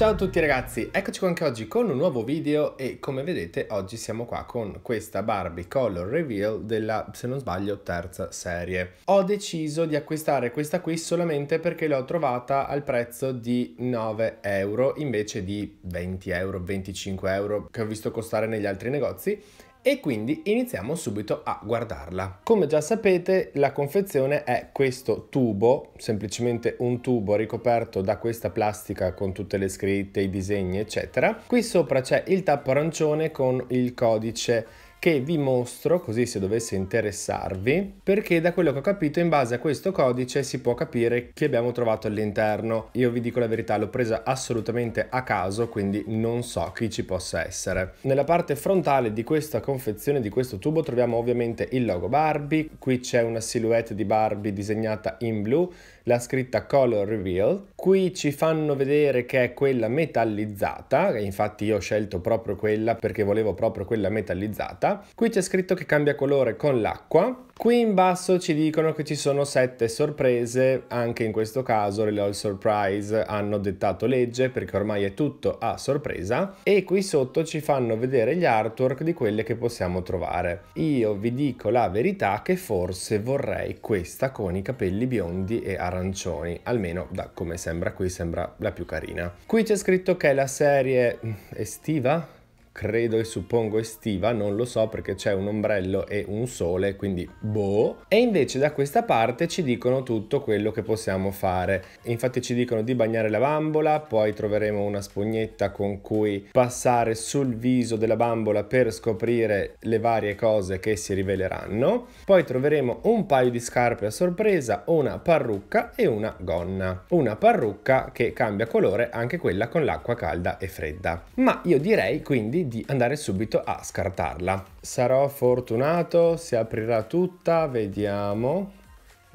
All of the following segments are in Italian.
Ciao a tutti ragazzi, eccoci qua anche oggi con un nuovo video e come vedete oggi siamo qua con questa Barbie Color Reveal della, se non sbaglio, terza serie. Ho deciso di acquistare questa qui solamente perché l'ho trovata al prezzo di 9 euro invece di 20 euro, 25 euro che ho visto costare negli altri negozi e quindi iniziamo subito a guardarla. Come già sapete la confezione è questo tubo, semplicemente un tubo ricoperto da questa plastica con tutte le scritte, i disegni eccetera. Qui sopra c'è il tappo arancione con il codice che vi mostro così se dovesse interessarvi perché da quello che ho capito in base a questo codice si può capire chi abbiamo trovato all'interno. Io vi dico la verità l'ho presa assolutamente a caso quindi non so chi ci possa essere. Nella parte frontale di questa confezione di questo tubo troviamo ovviamente il logo Barbie, qui c'è una silhouette di Barbie disegnata in blu, la scritta Color Reveal, qui ci fanno vedere che è quella metallizzata, infatti io ho scelto proprio quella perché volevo proprio quella metallizzata volta. Qui c'è scritto che cambia colore con l'acqua. Qui in basso ci dicono che ci sono sette sorprese, anche in questo caso le All Surprise hanno dettato legge perché ormai è tutto a sorpresa e qui sotto ci fanno vedere gli artwork di quelle che possiamo trovare. Io vi dico la verità che forse vorrei questa con i capelli biondi e arancioni, almeno da come sembra qui sembra la più carina. Qui c'è scritto che è la serie mm, estiva, credo e suppongo estiva, non lo so perché c'è un ombrello e un sole, quindi boh. E invece da questa parte ci dicono tutto quello che possiamo fare. Infatti ci dicono di bagnare la bambola, poi troveremo una spugnetta con cui passare sul viso della bambola per scoprire le varie cose che si riveleranno. Poi troveremo un paio di scarpe a sorpresa, una parrucca e una gonna. Una parrucca che cambia colore anche quella con l'acqua calda e fredda. Ma io direi quindi quindi di andare subito a scartarla. Sarò fortunato, si aprirà tutta, vediamo.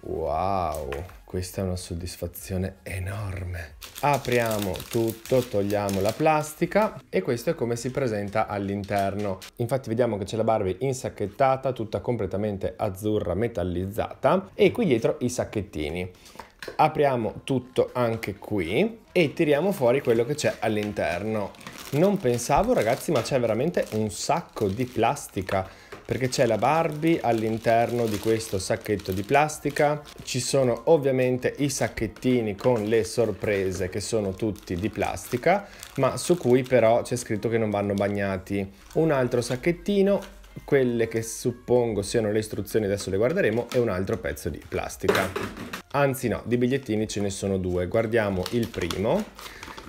Wow, questa è una soddisfazione enorme. Apriamo tutto, togliamo la plastica e questo è come si presenta all'interno. Infatti vediamo che c'è la Barbie insacchettata, tutta completamente azzurra metallizzata e qui dietro i sacchettini. Apriamo tutto anche qui e tiriamo fuori quello che c'è all'interno. Non pensavo ragazzi ma c'è veramente un sacco di plastica perché c'è la Barbie all'interno di questo sacchetto di plastica, ci sono ovviamente i sacchettini con le sorprese che sono tutti di plastica, ma su cui però c'è scritto che non vanno bagnati. Un altro sacchettino, quelle che suppongo siano le istruzioni, adesso le guarderemo, e un altro pezzo di plastica. Anzi no, di bigliettini ce ne sono due, guardiamo il primo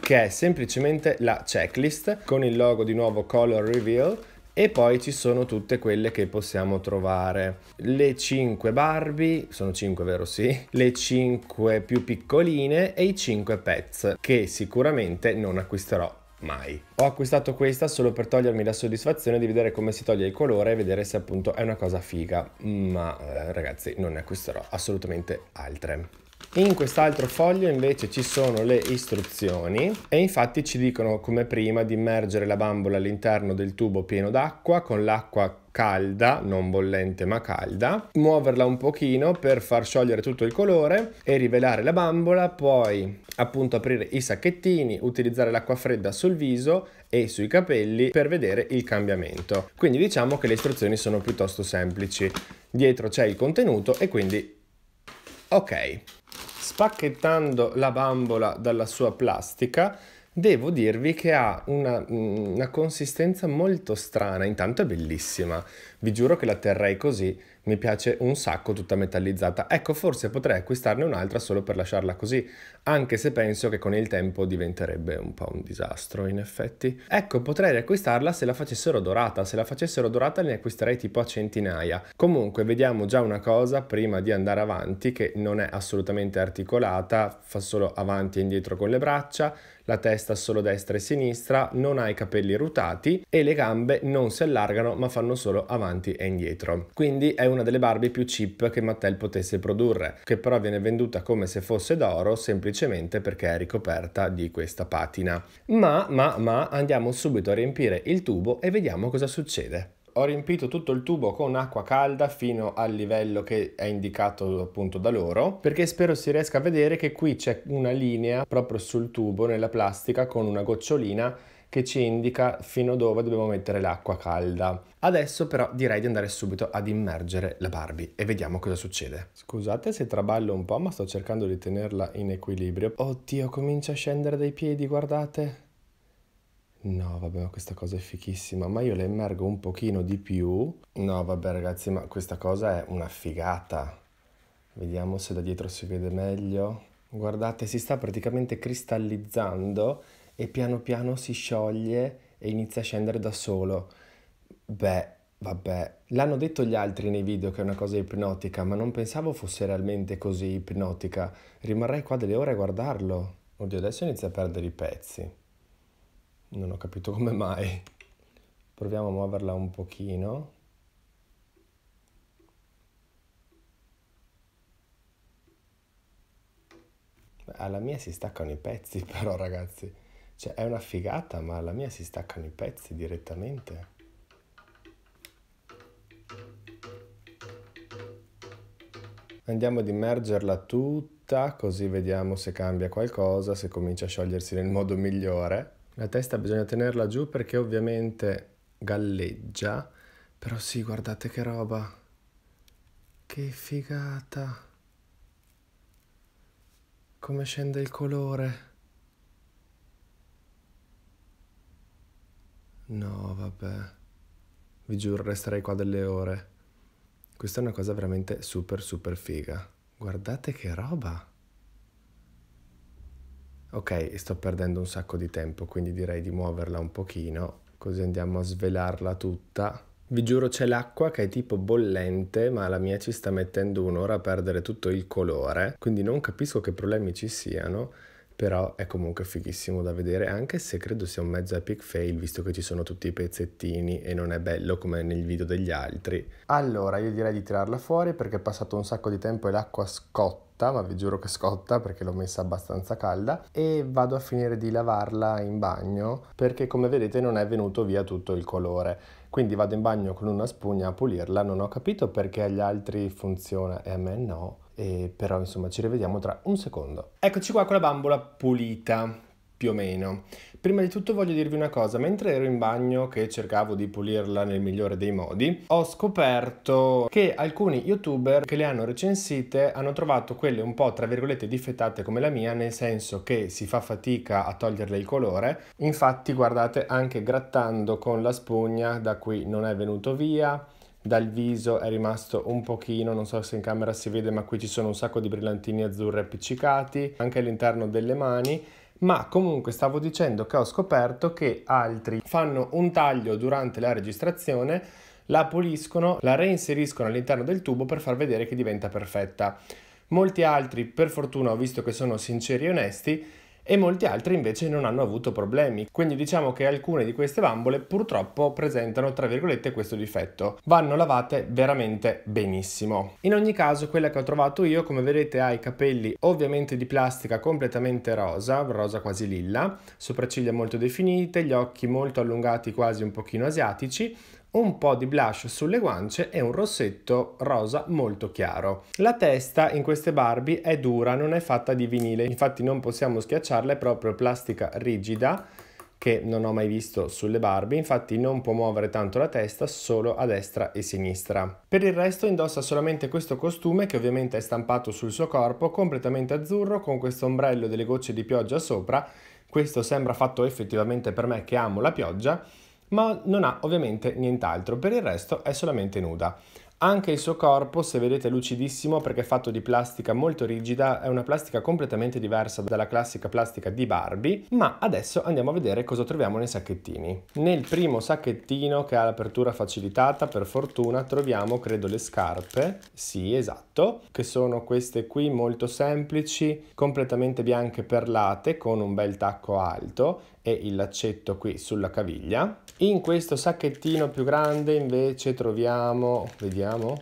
che è semplicemente la checklist con il logo di nuovo Color Reveal e poi ci sono tutte quelle che possiamo trovare. Le 5 Barbie, sono 5 vero sì, le 5 più piccoline e i 5 pets che sicuramente non acquisterò mai. Ho acquistato questa solo per togliermi la soddisfazione di vedere come si toglie il colore e vedere se appunto è una cosa figa, ma eh, ragazzi non ne acquisterò assolutamente altre. In quest'altro foglio invece ci sono le istruzioni e infatti ci dicono come prima di immergere la bambola all'interno del tubo pieno d'acqua con l'acqua calda, non bollente ma calda, muoverla un pochino per far sciogliere tutto il colore e rivelare la bambola, poi appunto aprire i sacchettini, utilizzare l'acqua fredda sul viso e sui capelli per vedere il cambiamento. Quindi diciamo che le istruzioni sono piuttosto semplici. Dietro c'è il contenuto e quindi Ok, spacchettando la bambola dalla sua plastica, devo dirvi che ha una, mm, una, consistenza molto strana, intanto è bellissima, vi giuro che la terrei così, mi piace un sacco tutta metallizzata, ecco forse potrei acquistarne un'altra solo per lasciarla così, anche se penso che con il tempo diventerebbe un po' un disastro in effetti. Ecco, potrei riacquistarla se la facessero dorata, se la facessero dorata ne acquisterei tipo a centinaia. Comunque vediamo già una cosa prima di andare avanti che non è assolutamente articolata, fa solo avanti e indietro con le braccia, la testa solo destra e sinistra, non ha i capelli rutati e le gambe non si allargano ma fanno solo avanti e indietro. Quindi è una delle Barbie più cheap che Mattel potesse produrre, che però viene venduta come se fosse d'oro semplicemente semplicemente perché è ricoperta di questa patina. Ma, ma, ma andiamo subito a riempire il tubo e vediamo cosa succede ho riempito tutto il tubo con acqua calda fino al livello che è indicato appunto da loro perché spero si riesca a vedere che qui c'è una linea proprio sul tubo nella plastica con una gocciolina che ci indica fino a dove dobbiamo mettere l'acqua calda. Adesso però direi di andare subito ad immergere la Barbie e vediamo cosa succede. Scusate se traballo un po' ma sto cercando di tenerla in equilibrio. Oddio comincia a scendere dai piedi guardate. No, vabbè, ma questa cosa è fichissima, ma io la immergo un pochino di più. No, vabbè, ragazzi, ma questa cosa è una figata. Vediamo se da dietro si vede meglio. Guardate, si sta praticamente cristallizzando e piano piano si scioglie e inizia a scendere da solo. Beh, vabbè, l'hanno detto gli altri nei video che è una cosa ipnotica, ma non pensavo fosse realmente così ipnotica. Rimarrei qua delle ore a guardarlo. Oddio, adesso inizia a perdere i pezzi. Non ho capito come mai. Proviamo a muoverla un pochino. Alla mia si staccano i pezzi però ragazzi. Cioè, è una figata, ma la mia si staccano i pezzi direttamente. Andiamo ad immergerla tutta, così vediamo se cambia qualcosa, se comincia a sciogliersi nel modo migliore. La testa bisogna tenerla giù perché ovviamente galleggia, però sì, guardate che roba. Che figata. Come scende il colore. No, vabbè. Vi giuro, resterei qua delle ore. Questa è una cosa veramente super super figa. Guardate che roba. Ok, sto perdendo un sacco di tempo, quindi direi di muoverla un pochino, così andiamo a svelarla tutta. Vi giuro c'è l'acqua che è tipo bollente, ma la mia ci sta mettendo un'ora a perdere tutto il colore, quindi non capisco che problemi ci siano però è comunque fighissimo da vedere anche se credo sia un mezzo epic fail visto che ci sono tutti i pezzettini e non è bello come nel video degli altri allora io direi di tirarla fuori perché è passato un sacco di tempo e l'acqua scotta ma vi giuro che scotta perché l'ho messa abbastanza calda e vado a finire di lavarla in bagno perché come vedete non è venuto via tutto il colore quindi vado in bagno con una spugna a pulirla non ho capito perché agli altri funziona e a me no e però insomma ci rivediamo tra un secondo. Eccoci qua con la bambola pulita più o meno. Prima di tutto voglio dirvi una cosa, mentre ero in bagno che cercavo di pulirla nel migliore dei modi, ho scoperto che alcuni youtuber che le hanno recensite hanno trovato quelle un po' tra virgolette difettate come la mia, nel senso che si fa fatica a toglierle il colore, infatti guardate anche grattando con la spugna da qui non è venuto via, dal viso è rimasto un pochino, non so se in camera si vede, ma qui ci sono un sacco di brillantini azzurri appiccicati, anche all'interno delle mani, ma comunque stavo dicendo che ho scoperto che altri fanno un taglio durante la registrazione, la puliscono, la reinseriscono all'interno del tubo per far vedere che diventa perfetta. Molti altri, per fortuna ho visto che sono sinceri e onesti, e molti altri invece non hanno avuto problemi. Quindi diciamo che alcune di queste bambole purtroppo presentano tra virgolette questo difetto. Vanno lavate veramente benissimo. In ogni caso quella che ho trovato io come vedete ha i capelli ovviamente di plastica completamente rosa, rosa quasi lilla, sopracciglia molto definite, gli occhi molto allungati quasi un pochino asiatici, un po' di blush sulle guance e un rossetto rosa molto chiaro. La testa in queste Barbie è dura, non è fatta di vinile, infatti non possiamo schiacciarla, è proprio plastica rigida che non ho mai visto sulle Barbie, infatti non può muovere tanto la testa, solo a destra e sinistra. Per il resto indossa solamente questo costume che ovviamente è stampato sul suo corpo, completamente azzurro, con questo ombrello delle gocce di pioggia sopra, questo sembra fatto effettivamente per me che amo la pioggia, ma non ha ovviamente nient'altro, per il resto è solamente nuda. Anche il suo corpo, se vedete, è lucidissimo perché è fatto di plastica molto rigida, è una plastica completamente diversa dalla classica plastica di Barbie, ma adesso andiamo a vedere cosa troviamo nei sacchettini. Nel primo sacchettino che ha l'apertura facilitata, per fortuna, troviamo, credo, le scarpe, sì, esatto, che sono queste qui molto semplici, completamente bianche perlate con un bel tacco alto e il laccetto qui sulla caviglia. In questo sacchettino più grande invece troviamo, vediamo, abbiamo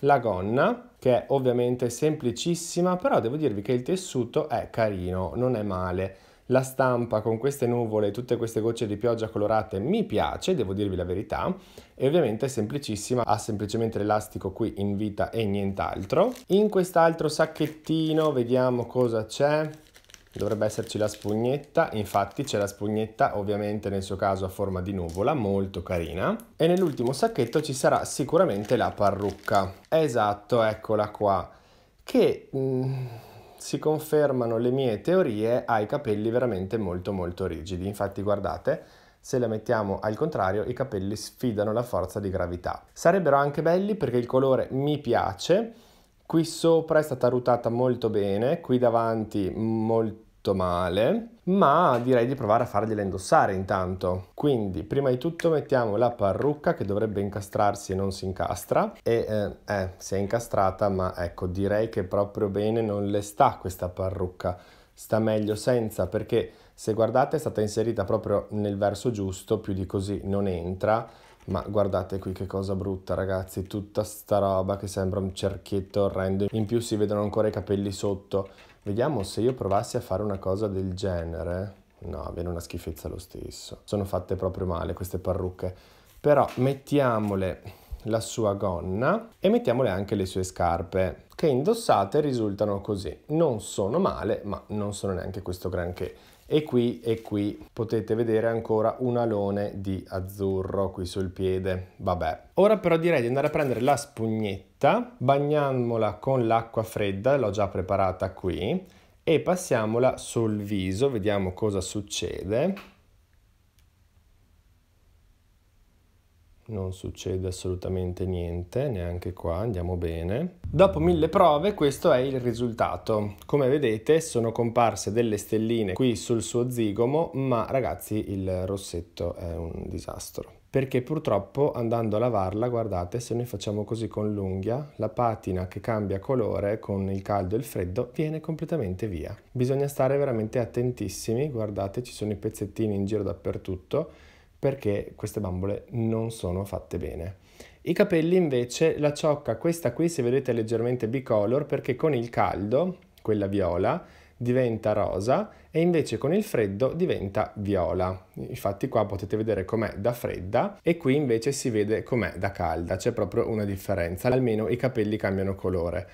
la gonna che è ovviamente semplicissima però devo dirvi che il tessuto è carino non è male la stampa con queste nuvole e tutte queste gocce di pioggia colorate mi piace, devo dirvi la verità, e ovviamente è semplicissima, ha semplicemente l'elastico qui in vita e nient'altro. In quest'altro sacchettino vediamo cosa c'è dovrebbe esserci la spugnetta, infatti c'è la spugnetta ovviamente nel suo caso a forma di nuvola, molto carina. E nell'ultimo sacchetto ci sarà sicuramente la parrucca. Esatto, eccola qua, che mh, mm, si confermano le mie teorie, ha i capelli veramente molto molto rigidi. Infatti guardate, se la mettiamo al contrario i capelli sfidano la forza di gravità. Sarebbero anche belli perché il colore mi piace, qui sopra è stata rutata molto bene, qui davanti molto tutto male, ma direi di provare a fargliela indossare intanto. Quindi prima di tutto mettiamo la parrucca che dovrebbe incastrarsi e non si incastra e eh, eh, si è incastrata ma ecco direi che proprio bene non le sta questa parrucca, sta meglio senza perché se guardate è stata inserita proprio nel verso giusto, più di così non entra ma guardate qui che cosa brutta ragazzi, tutta sta roba che sembra un cerchietto orrendo, in più si vedono ancora i capelli sotto. Vediamo se io provassi a fare una cosa del genere. No, viene una schifezza lo stesso. Sono fatte proprio male queste parrucche. Però mettiamole la sua gonna e mettiamole anche le sue scarpe, che indossate risultano così. Non sono male, ma non sono neanche questo granché e qui e qui potete vedere ancora un alone di azzurro qui sul piede vabbè ora però direi di andare a prendere la spugnetta bagniamola con l'acqua fredda l'ho già preparata qui e passiamola sul viso vediamo cosa succede non succede assolutamente niente, neanche qua, andiamo bene. Dopo mille prove questo è il risultato. Come vedete sono comparse delle stelline qui sul suo zigomo, ma ragazzi il rossetto è un disastro perché purtroppo andando a lavarla, guardate, se noi facciamo così con l'unghia, la patina che cambia colore con il caldo e il freddo viene completamente via. Bisogna stare veramente attentissimi, guardate, ci sono i pezzettini in giro dappertutto perché queste bambole non sono fatte bene. I capelli invece, la ciocca, questa qui se vedete è leggermente bicolor perché con il caldo, quella viola, diventa rosa e invece con il freddo diventa viola. Infatti qua potete vedere com'è da fredda e qui invece si vede com'è da calda, c'è proprio una differenza, almeno i capelli cambiano colore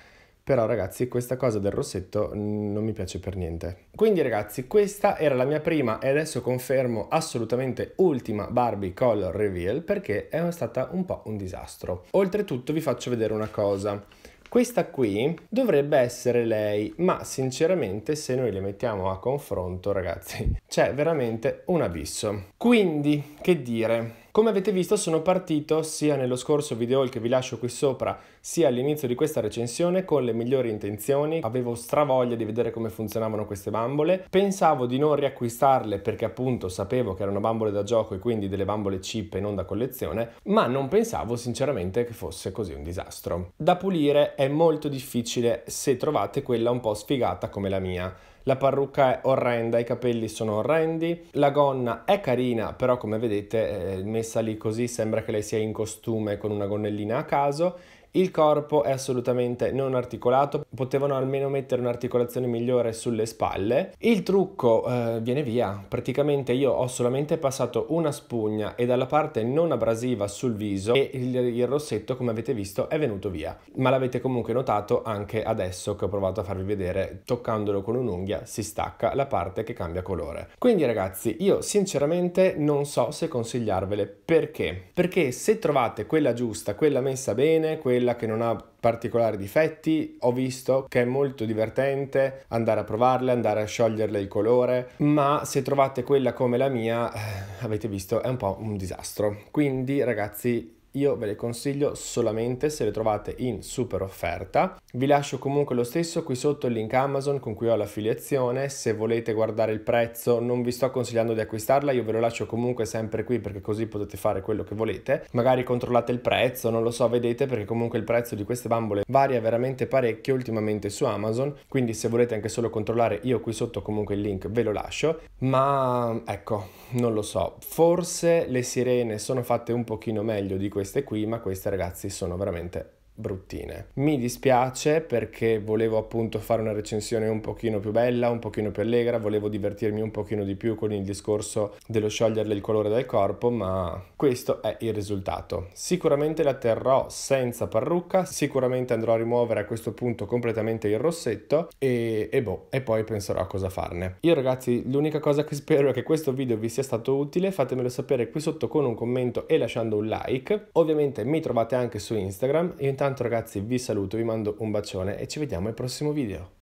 però ragazzi questa cosa del rossetto mm, non mi piace per niente. Quindi ragazzi questa era la mia prima e adesso confermo assolutamente ultima Barbie Color Reveal perché è stata un po' un disastro. Oltretutto vi faccio vedere una cosa. Questa qui dovrebbe essere lei, ma sinceramente se noi le mettiamo a confronto, ragazzi, c'è veramente un abisso. Quindi, che dire, come avete visto sono partito sia nello scorso video che vi lascio qui sopra, sia all'inizio di questa recensione con le migliori intenzioni, avevo stravoglia di vedere come funzionavano queste bambole, pensavo di non riacquistarle perché appunto sapevo che erano bambole da gioco e quindi delle bambole cheap e non da collezione, ma non pensavo sinceramente che fosse così un disastro. Da pulire è molto difficile se trovate quella un po' sfigata come la mia, la parrucca è orrenda, i capelli sono orrendi, la gonna è carina, però come vedete eh, messa lì così sembra che lei sia in costume con una gonnellina a caso il corpo è assolutamente non articolato, potevano almeno mettere un'articolazione migliore sulle spalle. Il trucco eh, viene via, praticamente io ho solamente passato una spugna e dalla parte non abrasiva sul viso e il, il rossetto come avete visto è venuto via. Ma l'avete comunque notato anche adesso che ho provato a farvi vedere, toccandolo con un'unghia si stacca la parte che cambia colore. Quindi ragazzi io sinceramente non so se consigliarvele perché? Perché se trovate quella giusta, quella messa bene, quella quella che non ha particolari difetti, ho visto che è molto divertente andare a provarle, andare a scioglierle il colore, ma se trovate quella come la mia, eh, avete visto, è un po' un disastro. Quindi ragazzi io ve le consiglio solamente se le trovate in super offerta. Vi lascio comunque lo stesso qui sotto il link Amazon con cui ho l'affiliazione. Se volete guardare il prezzo non vi sto consigliando di acquistarla, io ve lo lascio comunque sempre qui perché così potete fare quello che volete. Magari controllate il prezzo, non lo so, vedete perché comunque il prezzo di queste bambole varia veramente parecchio ultimamente su Amazon. Quindi se volete anche solo controllare io qui sotto comunque il link ve lo lascio. Ma ecco, non lo so, forse le sirene sono fatte un pochino meglio di queste queste qui, ma queste ragazzi sono veramente bruttine. Mi dispiace perché volevo appunto fare una recensione un pochino più bella, un pochino più allegra, volevo divertirmi un pochino di più con il discorso dello scioglierle il colore dal corpo, ma questo è il risultato. Sicuramente la terrò senza parrucca, sicuramente andrò a rimuovere a questo punto completamente il rossetto e, e boh, e poi penserò a cosa farne. Io ragazzi, l'unica cosa che spero è che questo video vi sia stato utile, fatemelo sapere qui sotto con un commento e lasciando un like. Ovviamente mi trovate anche su Instagram, intanto tanto ragazzi vi saluto, vi mando un bacione e ci vediamo al prossimo video.